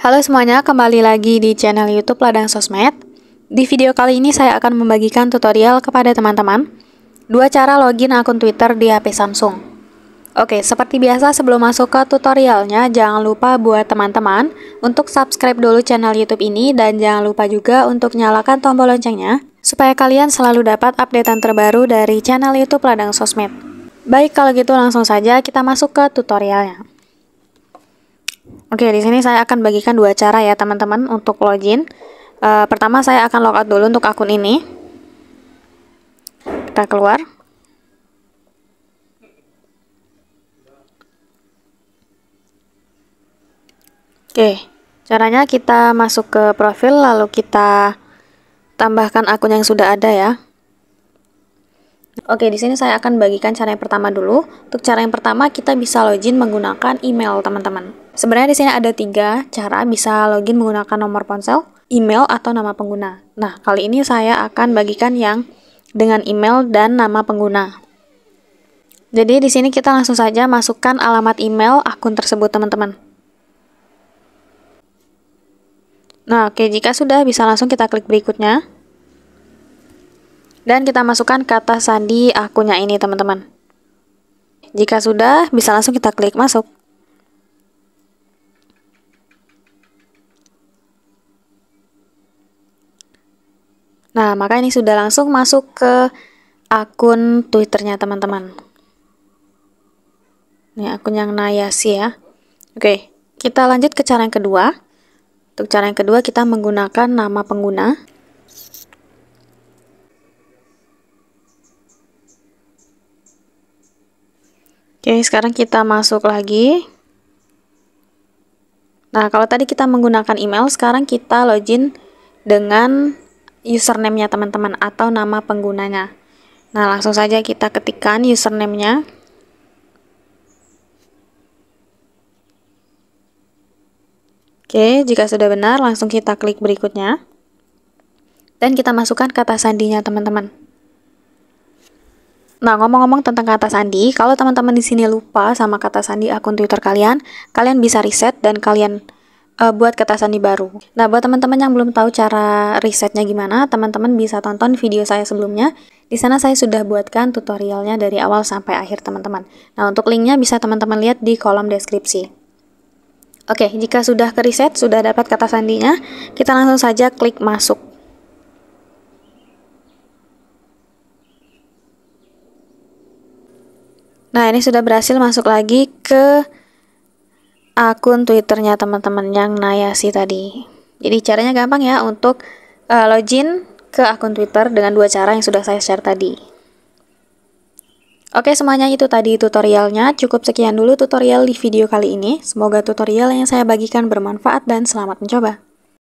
Halo semuanya, kembali lagi di channel YouTube Ladang Sosmed. Di video kali ini saya akan membagikan tutorial kepada teman-teman dua cara login akun Twitter di HP Samsung. Oke, seperti biasa sebelum masuk ke tutorialnya, jangan lupa buat teman-teman untuk subscribe dulu channel YouTube ini dan jangan lupa juga untuk nyalakan tombol loncengnya supaya kalian selalu dapat updatean terbaru dari channel YouTube Ladang Sosmed. Baik, kalau gitu langsung saja kita masuk ke tutorialnya. Oke, di sini saya akan bagikan dua cara ya teman-teman untuk login. E, pertama saya akan logout dulu untuk akun ini. Kita keluar. Oke, caranya kita masuk ke profil lalu kita tambahkan akun yang sudah ada ya. Oke, di sini saya akan bagikan cara yang pertama dulu. Untuk cara yang pertama kita bisa login menggunakan email, teman-teman. Sebenarnya di sini ada tiga cara bisa login menggunakan nomor ponsel, email, atau nama pengguna. Nah, kali ini saya akan bagikan yang dengan email dan nama pengguna. Jadi di sini kita langsung saja masukkan alamat email akun tersebut teman-teman. Nah, oke, jika sudah bisa langsung kita klik berikutnya. Dan kita masukkan kata sandi akunnya ini, teman-teman. Jika sudah, bisa langsung kita klik masuk. Nah, maka ini sudah langsung masuk ke akun Twitternya teman-teman. Ini akun yang Nayasi ya. Oke, kita lanjut ke cara yang kedua. Untuk cara yang kedua kita menggunakan nama pengguna. Oke, sekarang kita masuk lagi. Nah, kalau tadi kita menggunakan email, sekarang kita login dengan username-nya teman-teman atau nama penggunanya. Nah, langsung saja kita ketikkan username-nya. Oke, jika sudah benar, langsung kita klik berikutnya. Dan kita masukkan kata sandinya, teman-teman. Nah, ngomong-ngomong tentang kata sandi, kalau teman-teman di sini lupa sama kata sandi akun Twitter kalian, kalian bisa reset dan kalian uh, buat kertas sandi baru. Nah, buat teman-teman yang belum tahu cara risetnya gimana, teman-teman bisa tonton video saya sebelumnya. Di sana saya sudah buatkan tutorialnya dari awal sampai akhir, teman-teman. Nah, untuk linknya bisa teman-teman lihat di kolom deskripsi. Oke, jika sudah ke riset, sudah dapat kata sandinya, kita langsung saja klik masuk. Nah, ini sudah berhasil masuk lagi ke akun Twitternya teman-teman yang Naya Nayasi tadi. Jadi caranya gampang ya untuk uh, login ke akun Twitter dengan dua cara yang sudah saya share tadi. Oke semuanya itu tadi tutorialnya, cukup sekian dulu tutorial di video kali ini. Semoga tutorial yang saya bagikan bermanfaat dan selamat mencoba.